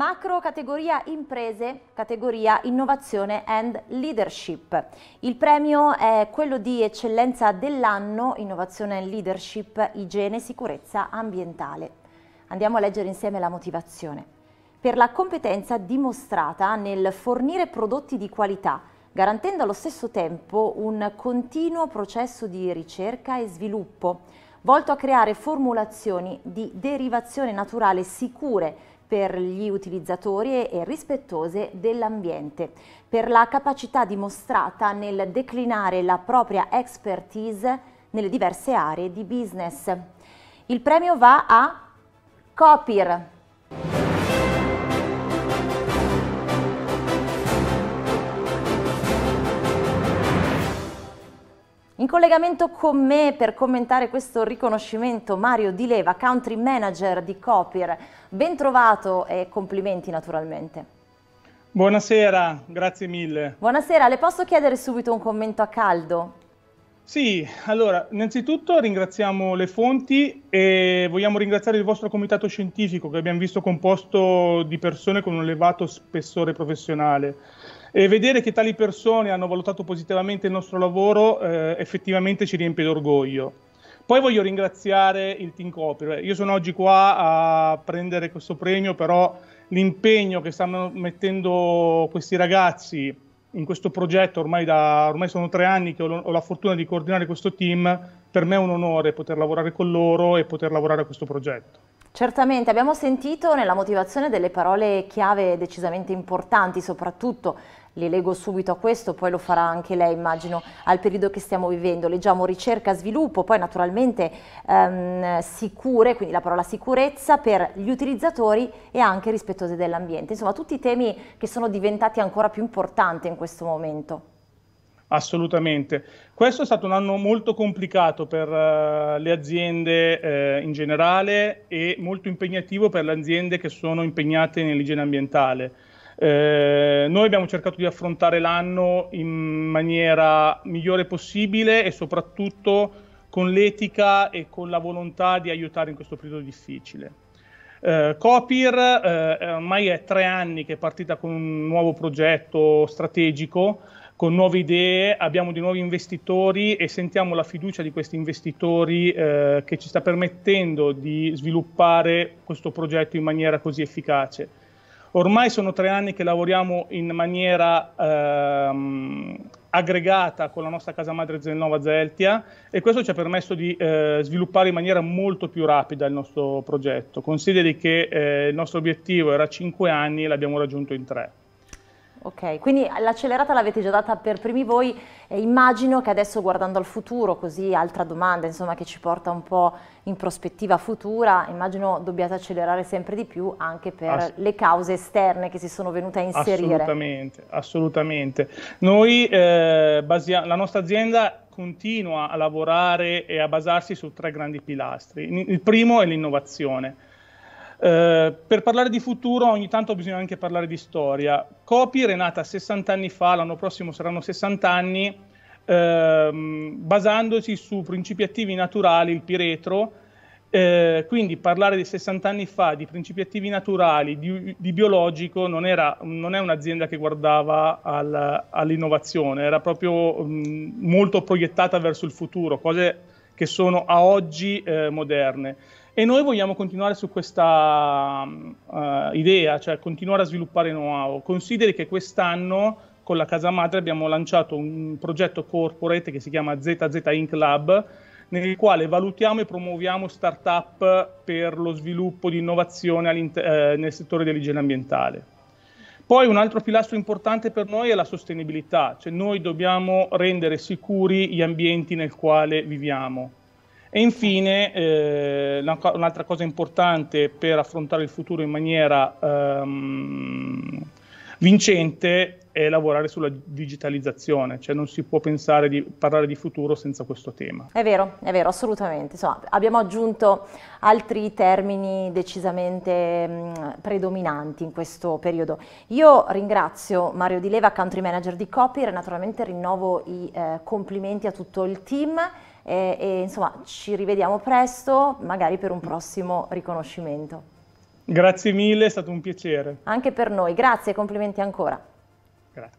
macro categoria imprese, categoria innovazione and leadership. Il premio è quello di eccellenza dell'anno, innovazione and leadership, igiene e sicurezza ambientale. Andiamo a leggere insieme la motivazione. Per la competenza dimostrata nel fornire prodotti di qualità, garantendo allo stesso tempo un continuo processo di ricerca e sviluppo, volto a creare formulazioni di derivazione naturale sicure per gli utilizzatori e rispettose dell'ambiente, per la capacità dimostrata nel declinare la propria expertise nelle diverse aree di business. Il premio va a Copir. collegamento con me per commentare questo riconoscimento Mario Di Leva, country manager di Copir. Ben trovato e complimenti naturalmente. Buonasera, grazie mille. Buonasera, le posso chiedere subito un commento a caldo? Sì, allora, innanzitutto ringraziamo le fonti e vogliamo ringraziare il vostro comitato scientifico che abbiamo visto composto di persone con un elevato spessore professionale. E vedere che tali persone hanno valutato positivamente il nostro lavoro eh, effettivamente ci riempie d'orgoglio. Poi voglio ringraziare il Team Copyright. Eh, io sono oggi qua a prendere questo premio, però l'impegno che stanno mettendo questi ragazzi in questo progetto ormai, da, ormai sono tre anni che ho, ho, la fortuna di coordinare questo team, per me è un onore poter lavorare con loro e poter lavorare a questo progetto. Certamente, abbiamo sentito nella motivazione delle parole chiave decisamente importanti, soprattutto le leggo subito a questo, poi lo farà anche lei immagino al periodo che stiamo vivendo, leggiamo ricerca, sviluppo, poi naturalmente ehm, sicure, quindi la parola sicurezza per gli utilizzatori e anche rispettose dell'ambiente, insomma tutti i temi che sono diventati ancora più importanti in questo momento. Assolutamente. Questo è stato un anno molto complicato per uh, le aziende eh, in generale e molto impegnativo per le aziende che sono impegnate nell'igiene ambientale. Eh, noi abbiamo cercato di affrontare l'anno in maniera migliore possibile e soprattutto con l'etica e con la volontà di aiutare in questo periodo difficile. Eh, Copir eh, ormai è tre anni che è partita con un nuovo progetto strategico con nuove idee, abbiamo di nuovi investitori e sentiamo la fiducia di questi investitori eh, che ci sta permettendo di sviluppare questo progetto in maniera così efficace. Ormai sono tre anni che lavoriamo in maniera ehm, aggregata con la nostra casa madre Zelnova Zeltia e questo ci ha permesso di eh, sviluppare in maniera molto più rapida il nostro progetto. Consideri che eh, il nostro obiettivo era cinque anni e l'abbiamo raggiunto in tre. Ok, quindi l'accelerata l'avete già data per primi voi e immagino che adesso guardando al futuro, così altra domanda insomma, che ci porta un po' in prospettiva futura, immagino dobbiate accelerare sempre di più anche per Ass le cause esterne che si sono venute a inserire. Assolutamente, assolutamente. Noi, eh, la nostra azienda continua a lavorare e a basarsi su tre grandi pilastri. Il primo è l'innovazione eh, per parlare di futuro ogni tanto bisogna anche parlare di storia. Copy è nata 60 anni fa, l'anno prossimo saranno 60 anni, ehm, basandosi su principi attivi naturali, il piretro, eh, quindi parlare di 60 anni fa di principi attivi naturali, di, di biologico, non, era, non, è un'azienda che guardava al, all'innovazione, era proprio mh, mm, molto proiettata verso il futuro, cose che sono a oggi eh, moderne. E noi vogliamo continuare su questa uh, idea, cioè continuare a sviluppare know-how. Consideri che quest'anno con la casa madre abbiamo lanciato un progetto corporate che si chiama ZZ Inc. Lab, nel quale valutiamo e promuoviamo start-up per lo sviluppo di innovazione eh, nel settore dell'igiene ambientale. Poi un altro pilastro importante per noi è la sostenibilità, cioè noi dobbiamo rendere sicuri gli ambienti nel quale viviamo. E infine eh, un'altra cosa importante per affrontare il futuro in maniera ehm, vincente è lavorare sulla digitalizzazione, cioè non si può pensare di parlare di futuro senza questo tema. È vero, è vero, assolutamente. Insomma, abbiamo aggiunto altri termini decisamente mh, mm, predominanti in questo periodo. Io ringrazio Mario Di Leva, country manager di Copy, naturalmente rinnovo i eh, complimenti a tutto il team. E, e insomma ci rivediamo presto, magari per un prossimo riconoscimento. Grazie mille, è stato un piacere. Anche per noi, grazie e complimenti ancora. 过来。